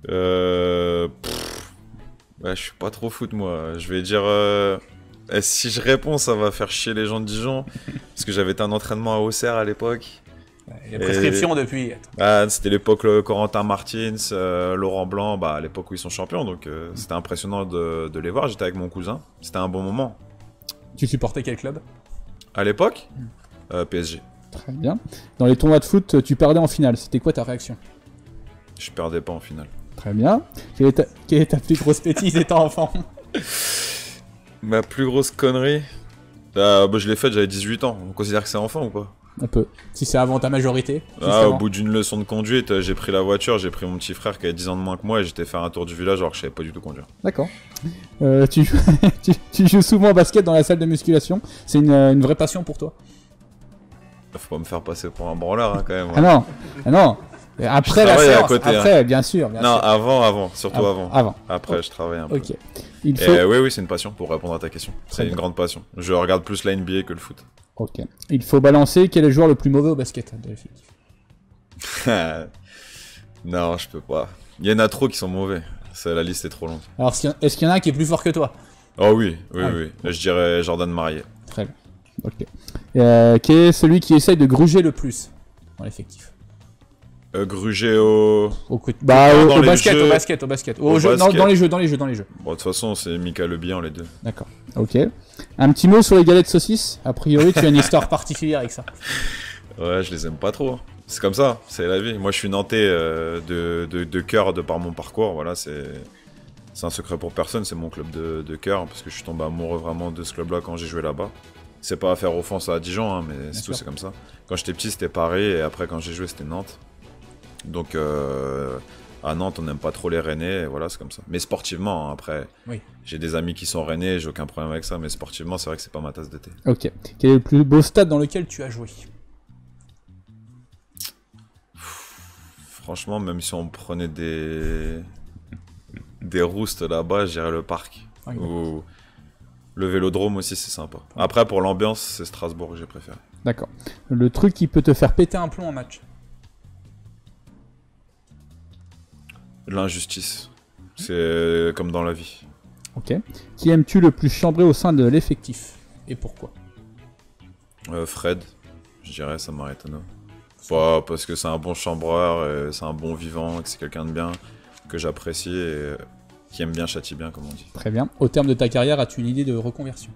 euh, Ouais, je suis pas trop foot, moi. Je vais dire. Euh, si je réponds, ça va faire chier les gens de Dijon. parce que j'avais un entraînement à Auxerre à l'époque. Il y a prescription depuis. Ah, c'était l'époque le euh, Corentin Martins, euh, Laurent Blanc, bah, à l'époque où ils sont champions, donc c'était impressionnant de, les voir. J'étais avec mon cousin, c'était un bon moment. Tu supportais quel club À l'époque hmm. PSG. Très bien. Dans les tournois de foot, tu perdais en finale. C'était quoi ta réaction Je perdais pas en finale. Très bien. Quelle est ta, plus grosse bêtise étant enfant Ma plus grosse connerie ah, bah, Je l'ai faite, j'avais 18 ans. On considère que c'est enfant ou pas Un peu, Si c'est avant ta majorité. Ah, au bout d'une leçon de conduite, euh, j'ai pris la voiture, j'ai pris mon petit frère qui a 10 ans de moins que moi et j'étais faire un tour du village alors que je savais pas du tout conduire. D'accord. Euh, tu, joues... souvent au basket dans la salle de musculation. C'est une, euh, vraie passion pour toi faut pas me faire passer pour un branleur hein, quand même. Ah non, ah non, euh, après la séance, après, hein. bien sûr. non, avant, avant, surtout avant. Avant. Après, je travaille un peu. Ok. oui, oui, c'est une passion pour répondre à ta question. C'est une grande passion. Je regarde plus la NBA que le foot. Ok. Il faut balancer quel est le joueur le plus mauvais au basket de non, je peux pas. Il y en a trop qui sont mauvais. La liste est trop longue. Alors, est-ce qu'il y en a un qui est plus fort que toi Oh oui, oui, ah oui. Je dirais Jordan Marié. Très bien. Ok. Euh, qui est celui qui essaye de gruger le plus dans l'effectif euh, gruger bah, au... basket, au, basket, au basket, dans les jeux, dans les jeux, dans les jeux. de toute façon, c'est Mika Le les deux. D'accord, ok. Un petit mot sur les galettes saucisses A priori, tu as une histoire particulière avec ça. Ouais, je les aime pas trop. Hein. C'est comme ça, c'est la vie. Moi, je suis nantais euh, de, de cœur de par mon parcours, voilà, c'est... un secret pour personne, c'est mon club de, cœur, hein, parce que je suis tombé amoureux vraiment de ce club-là quand j'ai joué là-bas c'est pas à faire offense à Dijon, hein, mais c'est tout, c'est comme ça. Quand j'étais petit, c'était Paris, et après, quand j'ai joué, c'était Nantes. Donc euh, à Nantes, on n'aime pas trop les Rennais, voilà, c'est comme ça. Mais sportivement, hein, après, j'ai des amis qui sont Rennais, j'ai aucun problème avec ça, mais sportivement, c'est vrai que c'est pas ma tasse de thé. Ok. Quel est le plus beau stade dans lequel tu as joué Franchement, même si on prenait des des roustes là-bas, j'irais le parc. Ah ou le vélodrome aussi, c'est sympa. Après, pour l'ambiance, c'est Strasbourg que j'ai préféré. D'accord. Le truc qui peut te faire péter un plomb en match L'injustice. C'est comme dans la vie. Ok. Qui aimes-tu le plus chambrer au sein de l'effectif Et pourquoi euh, Fred, je dirais Samaritano. Pas parce que c'est un bon chambreur, euh, c'est un bon vivant, que c'est quelqu'un de bien, que j'apprécie et euh, qui aime bien, châtie bien, comme on dit. Très bien. Au terme de ta carrière, as-tu une idée de reconversion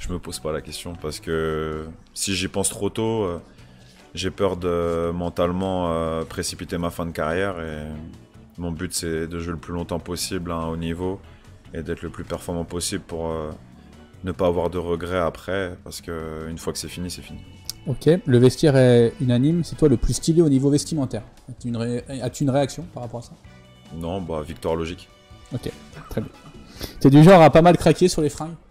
Je me pose pas la question parce que si j'y pense trop tôt j'ai peur de mentalement euh, précipiter ma fin de carrière et mon but c'est de jouer le plus longtemps possible à un haut niveau et d'être le plus performant possible pour euh, ne pas avoir de regrets après parce que une fois que c'est fini, c'est fini. Ok, le vestiaire est unanime, c'est toi le plus stylé au niveau vestimentaire. As-tu une, une, réaction par rapport à ça Non, bah victoire logique. Ok, très bien. T'es du genre à pas mal craquer sur les fringues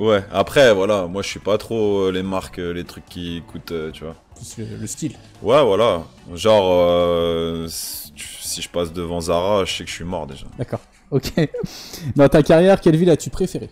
Ouais, après, voilà, moi je suis pas trop euh, les marques, euh, les trucs qui coûtent, euh, tu vois. Le style. Ouais, voilà. Genre, si je passe devant Zara, je sais que je suis mort déjà. D'accord. Ok. Dans ta carrière, quelle ville as-tu préférée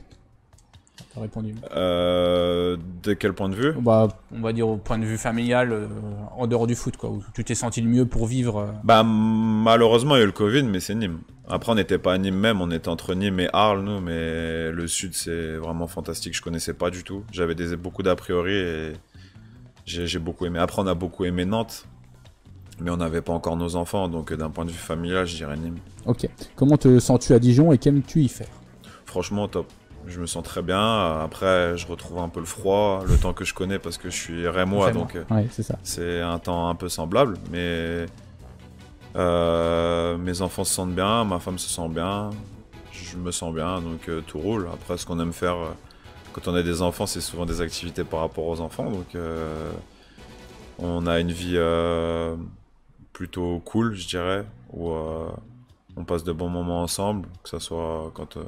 T'as répondu. de quel point de vue bah, On va dire au point de vue familial, en dehors du foot, quoi. Où tu t'es senti le mieux pour vivre. Bah, malheureusement, il y a eu le Covid, mais c'est Nîmes. Après, on n'était pas à Nîmes même, on était entre Nîmes et Arles, nous, mais le sud, c'est vraiment fantastique. Je connaissais pas du tout. J'avais beaucoup d'a priori et j'ai beaucoup aimé. Après, on a beaucoup aimé Nantes, mais on n'avait pas encore nos enfants, donc d'un point de vue familial, je dirais Nîmes. Ok. Comment te sens-tu à Dijon et qu'aimes-tu y faire Franchement, top. Je me sens très bien. Après, je retrouve un peu le froid, le temps que je connais parce que je suis rémois, donc euh, c'est un temps un peu semblable, mais euh, mes enfants se sentent bien, ma femme se sent bien, je me sens bien, donc euh, tout roule. Après, ce qu'on aime faire euh, quand on a des enfants, c'est souvent des activités par rapport aux enfants. Donc, on a une vie plutôt cool, je dirais, où on passe de bons moments ensemble, que ce soit quand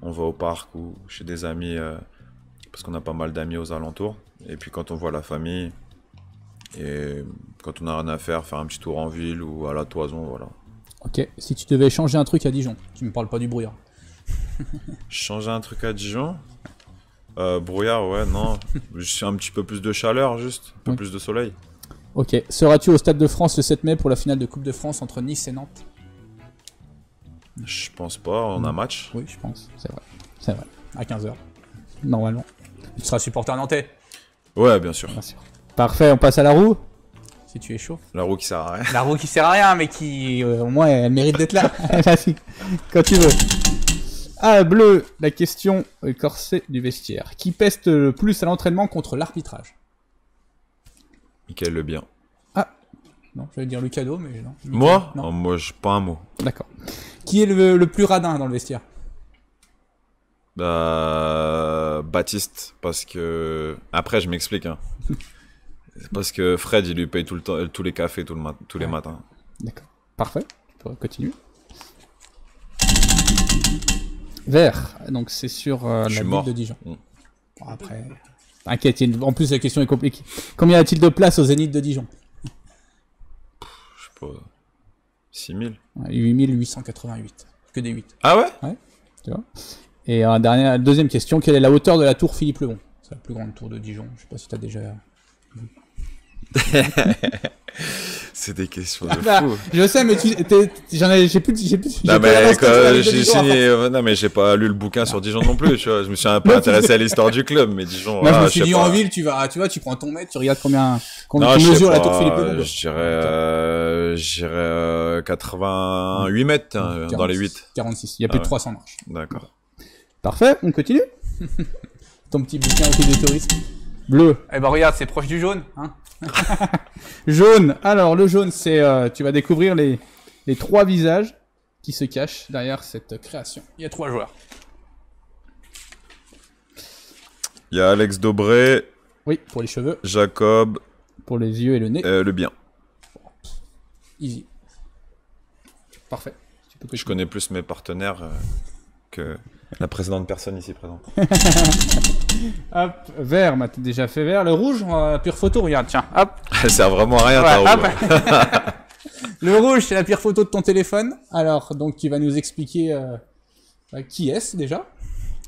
on va au parc ou chez des amis, parce qu'on a pas mal d'amis aux alentours. Et puis quand on voit la famille, et quand on a rien à faire, faire un petit tour en ville ou à la toison, voilà. Ok, si tu devais changer un truc à Dijon, tu me parles pas du brouillard. changer un truc à Dijon euh, Brouillard, ouais, non. un petit peu plus de chaleur, juste. Un peu plus de soleil. Ok. Seras-tu au Stade de France le 7 mai pour la finale de Coupe de France entre Nice et Nantes Je pense pas, on a match. Oui, je pense, c'est vrai. C'est vrai. À 15h, normalement. Tu seras supporter nantais Ouais, bien sûr. Bien sûr. Parfait, on passe à la roue Si tu es chaud. La roue qui sert à rien. La roue qui sert à rien, mais qui, euh, au moins, elle mérite d'être là. quand tu veux. Ah, bleu, la question le corset du vestiaire. Qui peste le plus à l'entraînement contre l'arbitrage Michael Le Bien. Ah, non, j'allais dire le cadeau, mais non. moi non. Ah, moi, je, pas un mot. D'accord. Qui est le, le, plus radin dans le vestiaire bah, Baptiste, parce que. Après, je m'explique. Hein. parce que Fred, il lui paye tout le temps, tous les cafés tout le tous les matins. D'accord. Parfait. On continue. Vert. Donc c'est sur euh, la ville de Dijon. Mm. Bon, après, t'inquiète. En plus la question est compliquée. Combien y a-t-il de place au Zénith de Dijon Je sais pas. 6000 8888. Que des 8. Ah ouais Ouais. Tu vois Et euh, dernière, deuxième question. Quelle est la hauteur de la tour Philippe Lebon C'est la plus grande tour de Dijon. Je sais pas si t'as déjà C'est des questions de ah bah, fou. Je sais, mais j'en ai, j'ai plus, j'ai plus. Non mais j'ai signé, non mais j'ai pas lu le bouquin sur Dijon non plus. je me suis un peu intéressé à l'histoire du club, mais Dijon. Moi, je ah, me suis dit en ville, tu vas, tu vois, tu prends ton mètre, tu regardes combien, combien tu mesures la tour Philippe. Je dirais, euh, je dirais 88 euh, mètres hein, dans les 8. 46. Il y a plus de 300 ah marches. D'accord. Parfait. On continue. ton petit bouquin aussi de tourisme. Bleu. Eh ben regarde, c'est proche du jaune, hein. jaune. Alors, le jaune, c'est. Euh, tu vas découvrir les, les trois visages qui se cachent derrière cette création. Il y a trois joueurs. Il y a Alex Dobré, Oui, pour les cheveux, Jacob, pour les yeux et le nez. Euh, le bien. Easy. Parfait. Je connais plus mes partenaires euh, que la précédente personne ici présente. hop, vert, m'a déjà fait vert. Le rouge, euh, pure photo, regarde, tiens, hop. Elle sert vraiment à rien, ta le rouge, c'est la pire photo de ton téléphone. Alors, donc, qui va nous expliquer euh, euh, qui est-ce déjà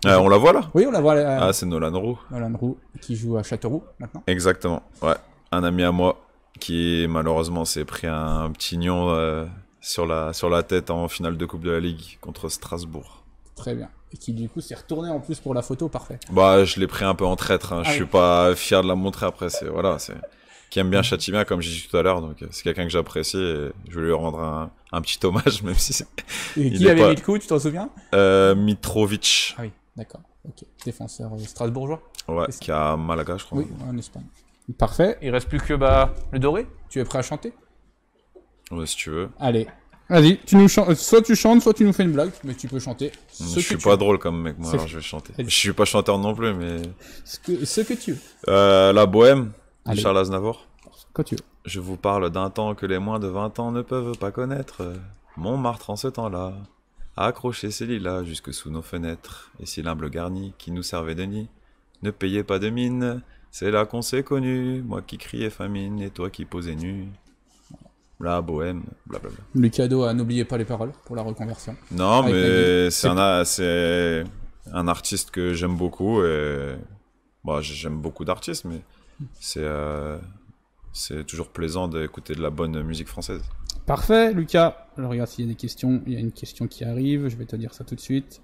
on la voit là Oui, on la voit. là. ah, c'est Nolan Roux. Nolan Roux, qui joue à Châteauroux maintenant. Exactement, ouais. Un ami à moi qui malheureusement s'est pris un petit nion sur, la, sur la tête en finale de Coupe de la Ligue contre Strasbourg. Très bien et qui du coup s'est retourné en plus pour la photo, parfait. Bah, je l'ai pris un peu en traître. Hein. Ah je suis pas fier de la montrer après. C'est voilà, c'est qui aime bien Chatimia comme j'ai dit tout à l'heure. Donc euh, c'est quelqu'un que j'apprécie et je vais lui rendre un, petit hommage, même si. Et qui avait mis le coup, tu t'en souviens euh, Mitrovic. Ah oui, d'accord. Ok, défenseur euh, strasbourgeois. Ouais, qui a Malaga, je crois. Oui, en Espagne. Parfait. Il reste plus que bah, le doré. Tu es prêt à chanter Ouais, si tu veux. Allez vas tu nous chantes, euh, soit tu chantes, soit tu nous fais une blague, mais tu peux chanter. je suis pas drôle comme mec, moi, alors je vais chanter. Je suis pas chanteur non plus, mais. Ce que, tu veux. Euh, la bohème, de Charles Aznavour. Quand tu veux. Je vous parle d'un temps que les moins de 20 ans ne peuvent pas connaître. Montmartre en ce temps-là a accroché ces lilas jusque sous nos fenêtres. Et si l'humble garni qui nous servait de nid ne payait pas de mine, c'est là qu'on s'est connus. Moi qui criais famine et toi qui posais nu. La bohème, blablabla. Le cadeau à n'oubliez pas les paroles pour la reconversion. Non, mais c'est un, artiste que j'aime beaucoup. Et... Bah, j'aime beaucoup d'artistes, mais euh, c'est toujours plaisant d'écouter de la bonne musique française. Parfait, Lucas. Alors, regarde s'il y a des questions. Il y a une question qui arrive. Je vais te dire ça tout de suite.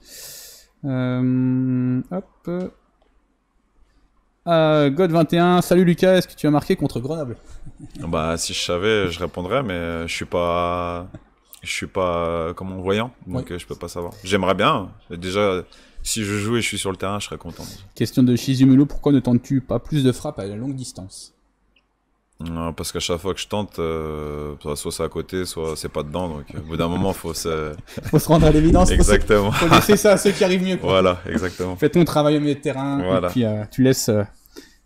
Euh, hop. Euh, God21, salut Lucas, est-ce que tu as marqué contre Grenoble Bah si je savais, je répondrais, mais je suis pas, je suis pas euh, comme en voyant, donc euh, je peux pas savoir. J'aimerais bien. Déjà, si je joue et je suis sur le terrain, je serais content. Question de Shizumulo, pourquoi ne tentes-tu pas plus de frappes à la longue distance parce qu'à chaque fois que je tente, soit c'est à côté, soit c'est pas dedans. Donc, au bout d'un moment, faut se... faut se rendre à l'évidence. exactement. Faut, faut laisser ça à ceux qui arrivent mieux. Voilà, exactement. Fais ton travail au milieu de terrain. puis, tu laisses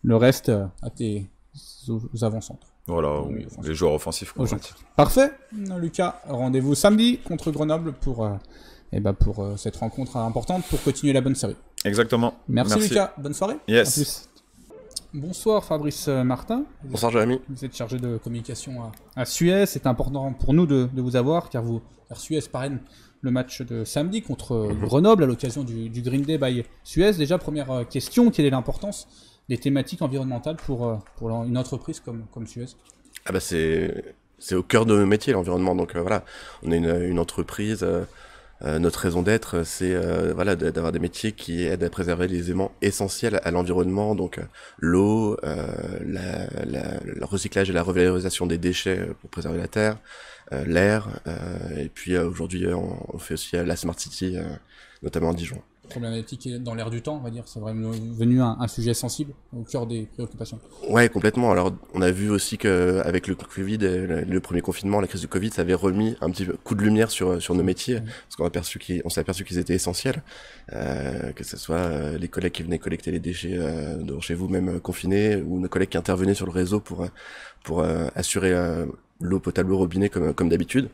le reste euh, à tes avant Voilà, euh, les joueurs offensifs. Parfait. Euh, Lucas, rendez-vous samedi contre Grenoble pour, et eh ben pour cette rencontre importante pour continuer la bonne série. Exactement. Merci, Lucas, bonne soirée. Yes. Bonsoir Fabrice Martin. Bonsoir Jérémy. Vous êtes chargé de communication à, Suez. C'est important pour nous de, vous avoir car vous, Suez parraine le match de samedi contre mhm. Grenoble à l'occasion du Green Day by Suez. Déjà, première question, quelle est l'importance des thématiques environnementales pour, euh, pour une entreprise comme, comme Suez ah bah, c'est, au cœur de nos métiers, l'environnement. Donc euh, voilà, on est une, une entreprise. Euh, notre raison d'être, c'est voilà d'avoir des métiers qui aident à préserver les éléments essentiels à l'environnement, donc l'eau, le recyclage et la revalorisation des déchets pour préserver la terre, l'air, et puis aujourd'hui on, on, fait aussi la Smart City, notamment à Dijon problématique est dans l'air du temps, on va dire. C'est vraiment devenu un, sujet sensible au cœur des préoccupations. Ouais, complètement. Alors, on a vu aussi qu'avec le Covid, euh, le, premier confinement, la crise du Covid, ça avait remis un petit coup de lumière sur, sur nos métiers, parce qu'on perçu qu s'est aperçu qu'ils étaient essentiels, euh, que ce soit euh, les collègues qui venaient collecter les déchets euh, chez vous, même euh, confinés, ou nos collègues qui intervenaient sur le réseau pour, pour assurer l'eau potable au robinet comme, comme d'habitude.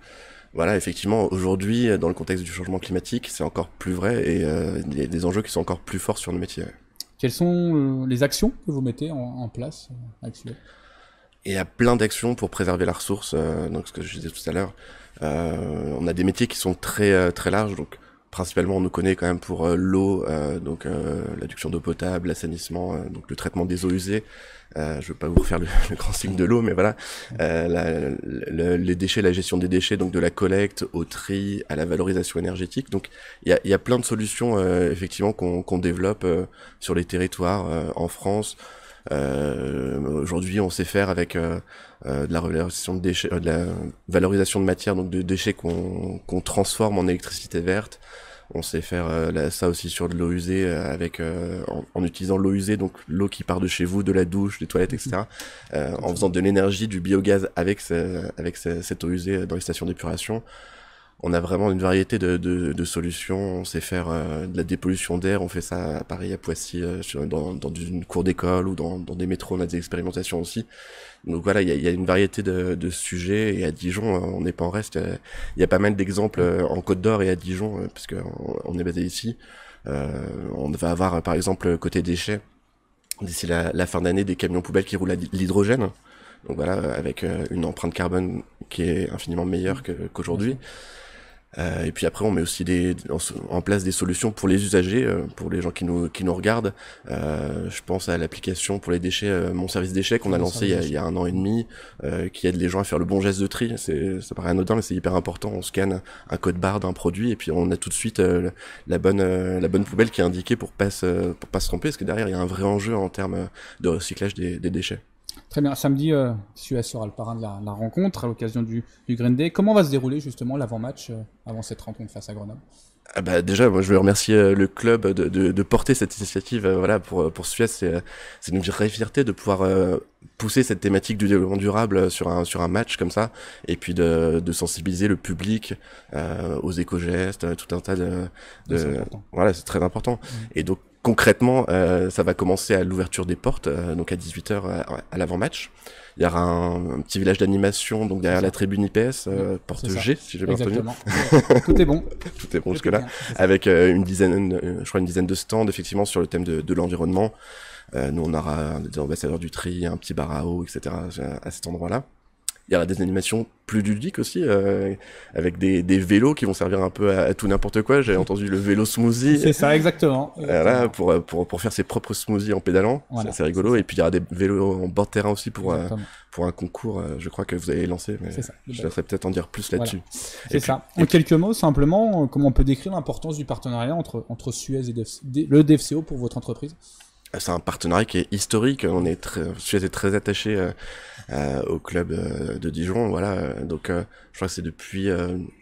Voilà, effectivement, aujourd'hui, euh, dans le contexte du changement climatique, c'est encore plus vrai et euh, des enjeux qui sont encore plus forts sur le métier. Quelles sont euh, les actions que vous mettez en, place actuellement il y a plein d'actions pour préserver la ressource, donc ce que je disais tout à l'heure. on a des métiers qui sont très très larges, donc principalement, on nous connaît quand même pour euh, l'eau, euh, donc euh, l'adduction d'eau potable, l'assainissement, donc le traitement des eaux usées. je ne vais pas vous faire le, grand signe de l'eau, mais voilà, la, les déchets, la gestion des déchets, donc de la collecte au tri, à la valorisation énergétique. Donc il y a, plein de solutions effectivement qu'on développe sur les territoires en France. Euh, aujourd'hui, on sait faire avec euh, euh, de la valorisation de déchets, de la valorisation de matière, donc de déchets qu'on qu'on transforme en électricité verte. On sait faire ça aussi sur de l'eau usée avec en, utilisant l'eau usée, donc l'eau qui part de chez vous, de la douche, des toilettes, etc. Mhm. en faisant de l'énergie, du biogaz avec ce, avec cette eau usée dans les stations d'épuration on a vraiment une variété de, de, de solutions. On sait faire euh, de la dépollution d'air, on fait ça à Paris, à Poissy, euh, dans, dans, une cour d'école ou dans, dans, des métros, on a des expérimentations aussi. Donc voilà, il y a, y a, une variété de, de, sujets et à Dijon, euh, on n'est pas en reste. Il y a pas mal d'exemples en Côte d'Or et à Dijon, parce qu'on on est basé ici. Euh, on va avoir par exemple côté déchets, d'ici la, fin d'année, des camions poubelles qui roulent à l'hydrogène. Donc voilà, avec une empreinte carbone qui est infiniment meilleure qu'aujourd'hui. Euh, et puis après, on met aussi des, en, place des solutions pour les usagers, euh, pour les gens qui nous, qui nous regardent. Euh, je pense à l'application pour les déchets, mon service déchets qu'on a lancé il y a, un an et demi, qui aide les gens à faire le bon geste de tri. C'est, ça paraît anodin, mais c'est hyper important. On scanne un code barre d'un produit et puis on a tout de suite la bonne, la bonne poubelle qui est indiquée pour pas pas se tromper, parce que derrière il y a un vrai enjeu en termes de recyclage des déchets. Très bien. Samedi, euh, Suez sera le parrain de la, rencontre à l'occasion du, du, Green Day. Comment va se dérouler justement l'avant-match euh, avant cette rencontre face à Grenoble ah bah déjà, moi je veux remercier euh, le club de, porter cette initiative. voilà, pour, pour Suez, c'est une vraie fierté de pouvoir pousser cette thématique du développement durable sur un, sur un match comme ça, et puis de, sensibiliser le public aux éco-gestes, tout un tas de. voilà, c'est très important. Mmh. Et donc, concrètement, euh, ça va commencer à l'ouverture des portes, euh, donc à 18h euh, à, l'avant-match. Il y aura un, petit village d'animation donc derrière la tribune IPS, porte G, si j'ai bien entendu. Tout est bon. Tout est bon jusque-là. Avec une dizaine, je crois une dizaine de stands, effectivement, sur le thème de, de l'environnement. nous, on aura des ambassadeurs du tri, un petit bar à eau, etc. à cet endroit-là. Il y aura des animations plus ludiques aussi, euh, avec des, vélos qui vont servir un peu à, tout n'importe quoi. J'avais entendu le vélo smoothie. C'est ça, exactement. Euh, voilà, pour, pour, pour, faire ses propres smoothies en pédalant. Voilà, c'est rigolo. Et puis il y aura des vélos en bord de terrain aussi pour, euh, pour un concours, je crois que vous avez lancé. je laisserai peut-être en dire plus là-dessus. C'est ça. En quelques mots, simplement, comment on peut décrire l'importance du partenariat entre, entre Suez et le DFCO pour votre entreprise c'est un partenariat qui est historique. On est très, est très attaché euh, euh, au club euh, de Dijon. Voilà, donc je crois que c'est depuis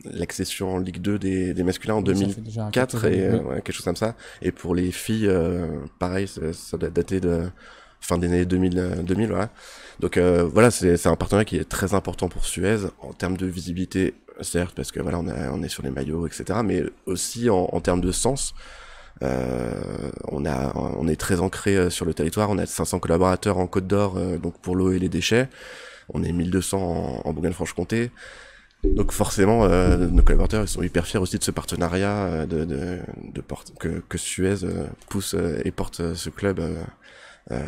l'accession en Ligue 2 des, des masculins en 2004 et quelque chose comme ça. Et pour les filles, pareil, ça, ça doit dater de fin des années 2000. 2000 voilà. Donc voilà, c'est un partenariat qui est très important pour Suez en termes de visibilité, certes, parce que voilà, on, on est sur les maillots, etc. Mais aussi en, en termes de sens. Euh, on a, on est très ancré euh, sur le territoire. On a 500 collaborateurs en Côte d'Or, euh, donc pour l'eau et les déchets. On est 1200 en, en Bourgogne-Franche-Comté. Donc forcément, nos collaborateurs ils sont hyper fiers aussi de ce partenariat de, porte, que, Suez pousse et porte ce club,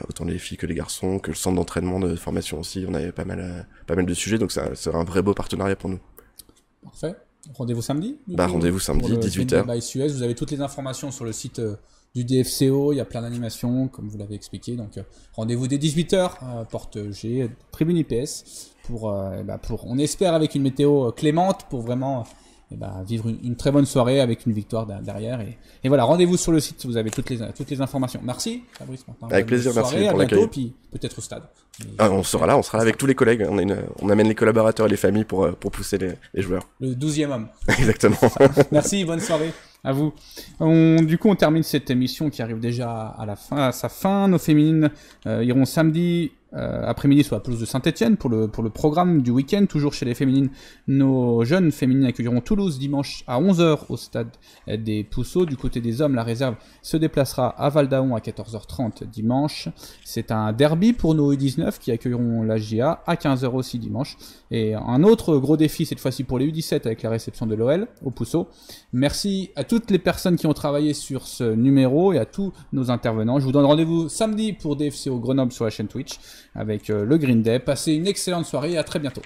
autant les filles que les garçons, que le centre d'entraînement de formation aussi. On avait pas mal, pas mal de sujets, donc ça c'est un vrai beau partenariat pour nous. Parfait. Rendez-vous samedi bah, rendez-vous samedi, 18h. Vous avez toutes les informations sur le site euh, du DFCO, il y a plein d'animations, comme vous l'avez expliqué. Donc, euh, rendez-vous dès 18h, euh, porte G, tribune IPS, pour, bah, pour, on espère avec une météo clémente, pour vraiment et eh ben, vivre une, très bonne soirée avec une victoire derrière. Et, voilà, rendez-vous sur le site, vous avez toutes les, toutes les informations. Merci, Fabrice. Avec plaisir, merci pour l'accueil puis peut-être au stade. Ah, on sera là, on sera là avec tous les collègues. On, amène les collaborateurs et les familles pour, euh, pour pousser les, joueurs. Le 12e homme. Exactement. merci, bonne soirée à vous. On, du coup, on termine cette émission qui arrive déjà à la fin, à sa fin. Nos féminines euh, iront samedi euh, après-midi sur la pelouse de Saint-Etienne pour le, pour le programme du week-end, toujours chez les féminines. Nos jeunes féminines accueilleront Toulouse dimanche à 11h au stade des Pousseaux. Du côté des hommes, la réserve se déplacera à Valdaon à 14h30 dimanche. C'est un derby pour nos U19 qui accueilleront la GIA à 15h aussi dimanche. Et un autre gros défi cette fois-ci pour les U17 avec la réception de l'OL au Pousseau. Merci à toutes les personnes qui ont travaillé sur ce numéro et à tous nos intervenants. Je vous donne rendez-vous samedi pour DFC au Grenoble sur la chaîne Twitch avec euh, le Green Day. Passez une excellente soirée et à très bientôt.